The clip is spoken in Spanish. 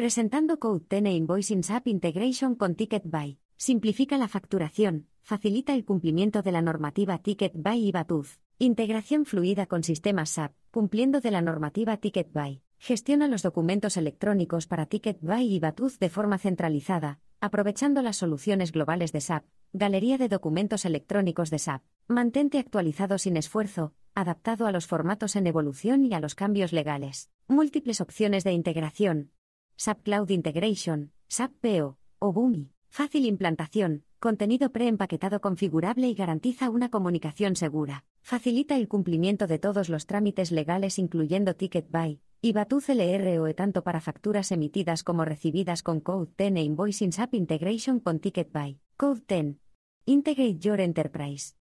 Presentando Code tene Invoicing SAP Integration con TicketBuy. simplifica la facturación, facilita el cumplimiento de la normativa TicketBuy y Batuz, integración fluida con sistemas SAP, cumpliendo de la normativa TicketBuy. gestiona los documentos electrónicos para TicketBuy y Batuz de forma centralizada, aprovechando las soluciones globales de SAP, Galería de documentos electrónicos de SAP. Mantente actualizado sin esfuerzo, adaptado a los formatos en evolución y a los cambios legales. Múltiples opciones de integración, SAP Cloud Integration, SAP PO, o BUMI. Fácil implantación, contenido preempaquetado configurable y garantiza una comunicación segura. Facilita el cumplimiento de todos los trámites legales incluyendo Ticket Buy, y Batu CLROE tanto para facturas emitidas como recibidas con Code 10 e Invoicing SAP Integration con Ticket Buy. Code 10. Integrate Your Enterprise.